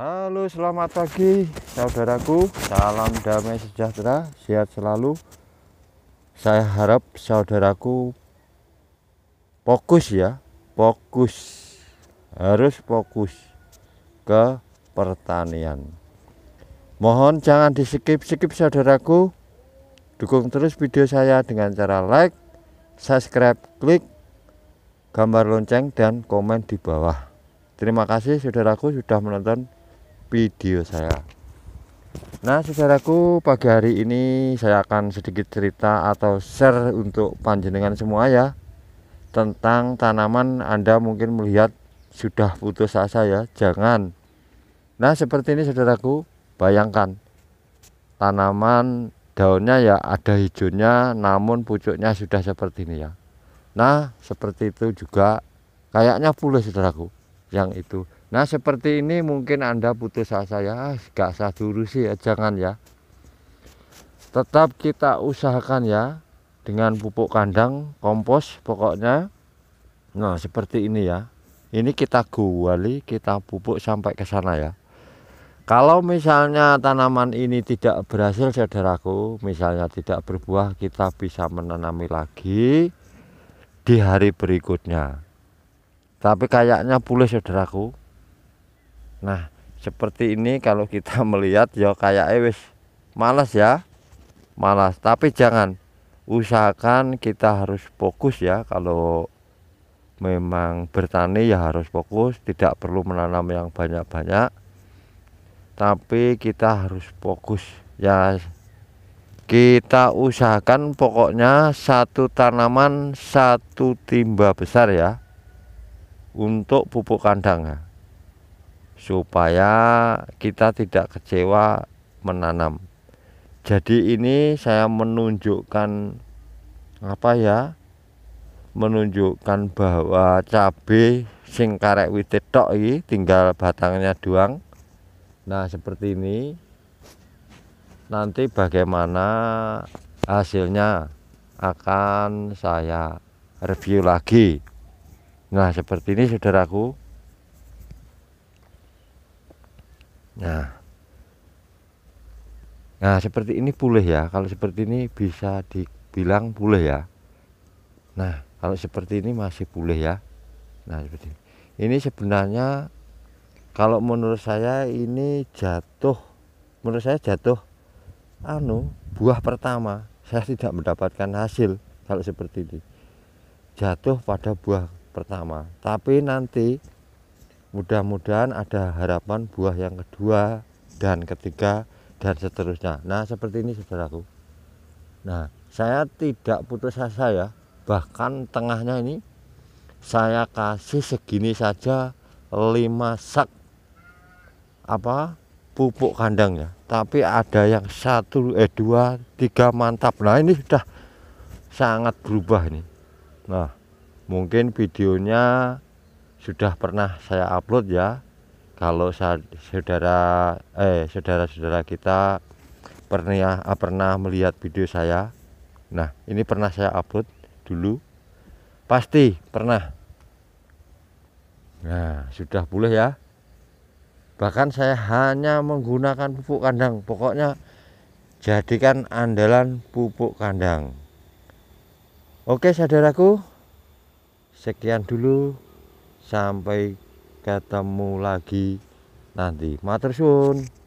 Halo selamat pagi saudaraku Salam damai sejahtera Sehat selalu Saya harap saudaraku Fokus ya Fokus Harus fokus Ke pertanian Mohon jangan di skip-skip saudaraku Dukung terus video saya dengan cara like Subscribe, klik gambar lonceng dan komen di bawah Terima kasih saudaraku sudah menonton video saya Nah saudaraku pagi hari ini saya akan sedikit cerita atau share untuk panjenengan semua ya Tentang tanaman Anda mungkin melihat sudah putus asa ya jangan Nah seperti ini saudaraku bayangkan Tanaman daunnya ya ada hijaunya namun pucuknya sudah seperti ini ya Nah seperti itu juga kayaknya pula saudaraku yang itu Nah seperti ini mungkin Anda putus asa ya, ah, gak sah dulu sih ya, jangan ya. Tetap kita usahakan ya dengan pupuk kandang, kompos pokoknya. Nah seperti ini ya, ini kita guali, kita pupuk sampai ke sana ya. Kalau misalnya tanaman ini tidak berhasil saudaraku, misalnya tidak berbuah, kita bisa menanami lagi di hari berikutnya. Tapi kayaknya pulih saudaraku, Nah, seperti ini kalau kita melihat ya kayak wis malas ya. Malas, tapi jangan usahakan kita harus fokus ya kalau memang bertani ya harus fokus, tidak perlu menanam yang banyak-banyak. Tapi kita harus fokus ya kita usahakan pokoknya satu tanaman satu timba besar ya untuk pupuk kandang ya supaya kita tidak kecewa menanam. Jadi ini saya menunjukkan apa ya? Menunjukkan bahwa cabe sing karek wit iki tinggal batangnya doang. Nah, seperti ini. Nanti bagaimana hasilnya akan saya review lagi. Nah, seperti ini saudaraku. Nah, nah seperti ini boleh ya. Kalau seperti ini bisa dibilang boleh ya. Nah, kalau seperti ini masih boleh ya. Nah, seperti ini. Ini sebenarnya kalau menurut saya ini jatuh. Menurut saya jatuh anu buah pertama. Saya tidak mendapatkan hasil kalau seperti ini. Jatuh pada buah pertama. Tapi nanti mudah-mudahan ada harapan buah yang kedua dan ketiga dan seterusnya nah seperti ini saudaraku nah saya tidak putus asa ya bahkan tengahnya ini saya kasih segini saja lima sak apa pupuk kandang ya tapi ada yang satu eh dua tiga mantap nah ini sudah sangat berubah ini nah mungkin videonya sudah pernah saya upload ya kalau saudara eh saudara-saudara kita pernah pernah melihat video saya nah ini pernah saya upload dulu pasti pernah nah sudah boleh ya bahkan saya hanya menggunakan pupuk kandang pokoknya jadikan andalan pupuk kandang oke saudaraku sekian dulu Sampai ketemu lagi nanti. Matur suwun.